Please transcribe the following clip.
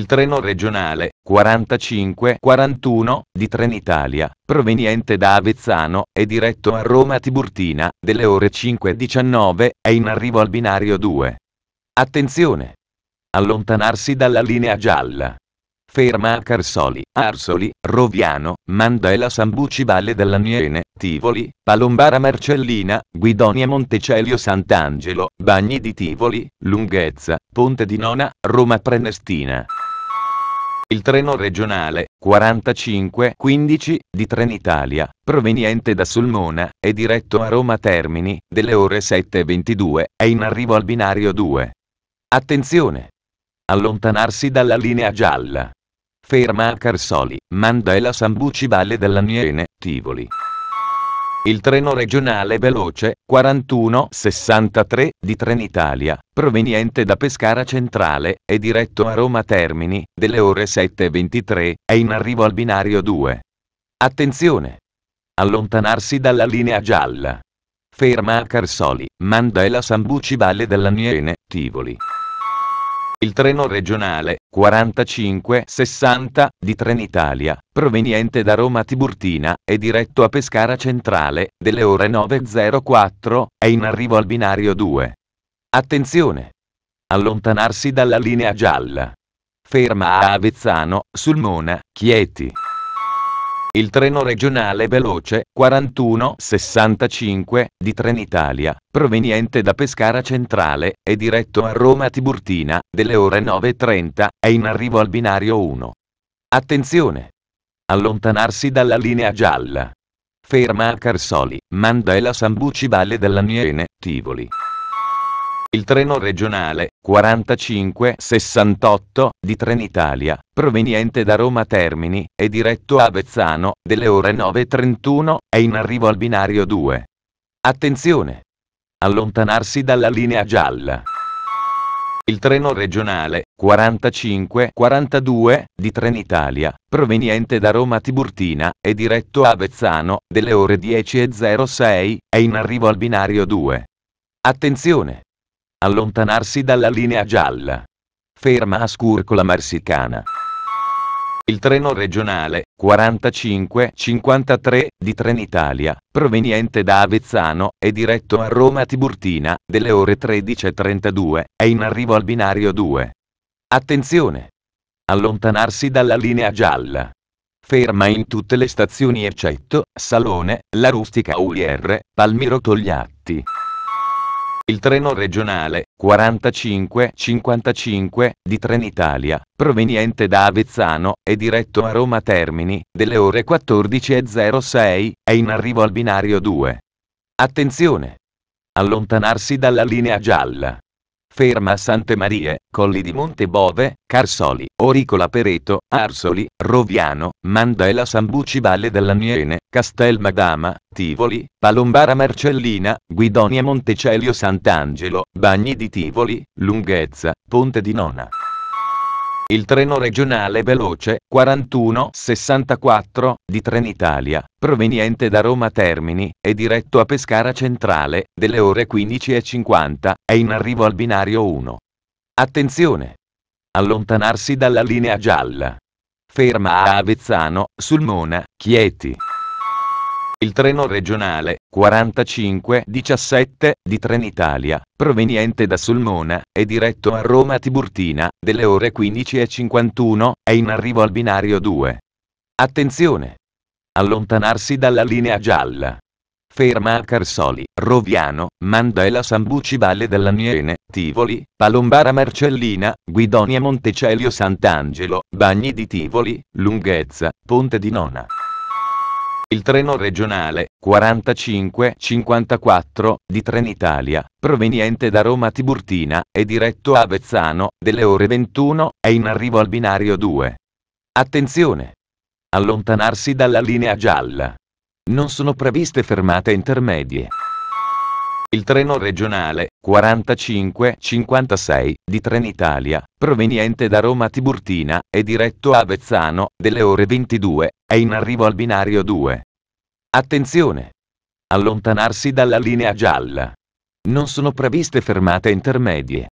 il treno regionale 4541 di Trenitalia, proveniente da Avezzano e diretto a Roma Tiburtina, delle ore 5.19, è in arrivo al binario 2. Attenzione! Allontanarsi dalla linea gialla. Ferma a Carsoli, Arsoli, Roviano, Mandela Sambuci Valle dell'Aniene, Tivoli, Palombara Marcellina, Guidonia Montecelio Sant'Angelo, Bagni di Tivoli, Lunghezza, Ponte di Nona, Roma Prenestina il treno regionale 4515 di Trenitalia, proveniente da Sulmona, è diretto a Roma Termini, delle ore 7.22, è in arrivo al binario 2. Attenzione! Allontanarsi dalla linea gialla. Ferma a Carsoli, Mandela Sambuci Valle dell'Aniene, Tivoli. Il treno regionale veloce 4163 di Trenitalia, proveniente da Pescara Centrale, è diretto a Roma Termini, delle ore 7.23, è in arrivo al binario 2. Attenzione! Allontanarsi dalla linea gialla. Ferma a Carsoli, Mandela Sambuci Valle della Niene, Tivoli. Il treno regionale 4560 di Trenitalia, proveniente da Roma Tiburtina, e diretto a Pescara Centrale, delle ore 9.04, è in arrivo al binario 2. Attenzione! Allontanarsi dalla linea gialla. Ferma a Avezzano, Sulmona, Chieti. Il treno regionale veloce 4165 di Trenitalia, proveniente da Pescara Centrale, è diretto a Roma Tiburtina, delle ore 9.30, è in arrivo al binario 1. Attenzione! Allontanarsi dalla linea gialla. Ferma a Carsoli, Mandela Sambuci Valle dell'Aniene, Tivoli. Il treno regionale 4568 di Trenitalia, proveniente da Roma Termini, e diretto a Avezzano, delle ore 9.31, è in arrivo al binario 2. Attenzione! Allontanarsi dalla linea gialla. Il treno regionale 4542 di Trenitalia, proveniente da Roma Tiburtina e diretto a Avezzano, delle ore 10.06, è in arrivo al binario 2. Attenzione! Allontanarsi dalla linea gialla. Ferma a Scurcola Marsicana. Il treno regionale 45-53 di Trenitalia, proveniente da Avezzano è diretto a Roma Tiburtina, delle ore 13.32, è in arrivo al binario 2. Attenzione! Allontanarsi dalla linea gialla. Ferma in tutte le stazioni eccetto Salone, La Rustica UIR, Palmiro Togliatti. Il treno regionale 4555 di Trenitalia, proveniente da Avezzano e diretto a Roma Termini, delle ore 14.06, è in arrivo al binario 2. Attenzione! Allontanarsi dalla linea gialla. Ferma a Sante Marie, Colli di Monte Bove, Carsoli, Oricola Pereto, Arsoli, Roviano, Mandela Sambuci Valle dell'Aniene, Castel Madama, Tivoli, Palombara Marcellina, Guidonia Montecelio Sant'Angelo, Bagni di Tivoli, Lunghezza, Ponte di Nona. Il treno regionale veloce 4164 di Trenitalia, proveniente da Roma Termini, è diretto a Pescara Centrale, delle ore 15.50, è in arrivo al binario 1. Attenzione! Allontanarsi dalla linea gialla. Ferma a Avezzano, Sulmona, Chieti. Il treno regionale 4517 di Trenitalia, proveniente da Sulmona, è diretto a Roma Tiburtina, delle ore 15.51, è in arrivo al binario 2. Attenzione! Allontanarsi dalla linea gialla. Ferma a Carsoli, Roviano, Mandela Sambuci Valle dell'Aniene, Tivoli, Palombara Marcellina, Guidonia Montecelio Sant'Angelo, Bagni di Tivoli, lunghezza, Ponte di Nona. Il treno regionale 4554 di Trenitalia, proveniente da Roma Tiburtina, è diretto a Avezzano, delle ore 21, è in arrivo al binario 2. Attenzione! Allontanarsi dalla linea gialla. Non sono previste fermate intermedie. Il treno regionale 45-56 di Trenitalia, proveniente da Roma Tiburtina, è diretto a Avezzano, delle ore 22, è in arrivo al binario 2. Attenzione! Allontanarsi dalla linea gialla. Non sono previste fermate intermedie.